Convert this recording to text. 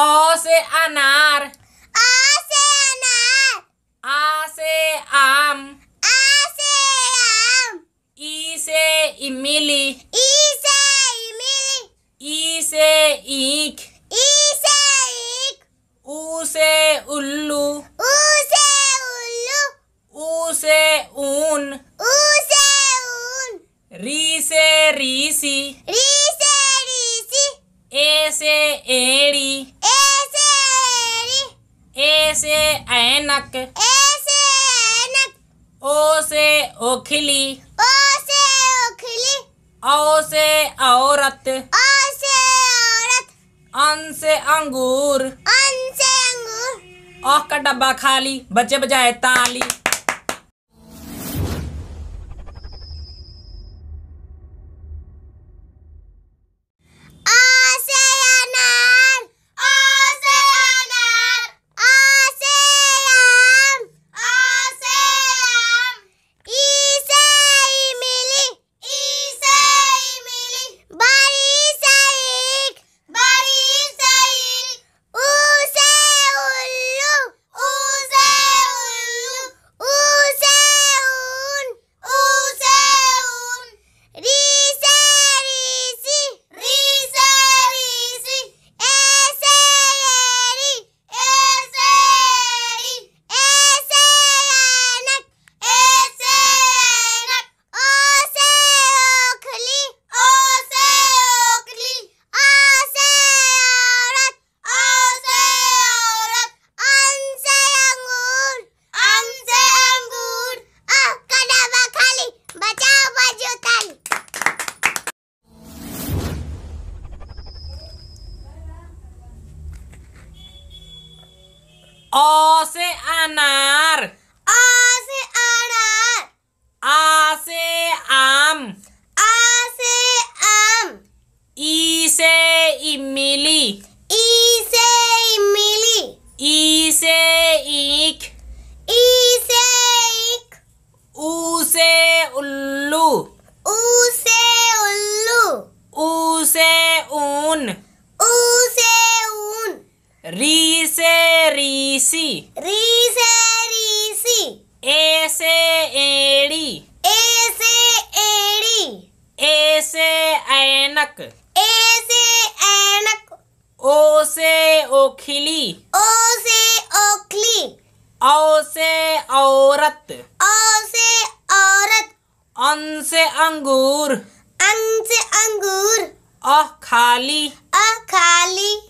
Oceanar. Oceanar. Aseam. Aseam. Ise y Mili. Ise y Mili. Ise ik. Ise ik. Use ullu. Use ullu. Use un. Use un. Rise risi. Rise risi. Ese से ऐनक ए से ऐनक ओ से ओखली ओ से ओखली औ से औरत औ से औरत अन से अंगूर अन से अंगूर ओ का डब्बा खाली बच्चे बजाए ताली ओ से अनार आ से अनार आ से आम आ से आम ई से इमली ई से इमली ई से ईख ई से ईख ऊ से उल्लू ऊ से उल्लू ऊ से ऊन ऊ से ऊन री से रीसी री से रीसी ए से एड़ी ए से एड़ी ए से ऐनक ए से ऐनक ओ से ओखली ओ से ओखली औ से औरत औ से औरत अन से अंगूर अन से अंगूर अह खाली अह खाली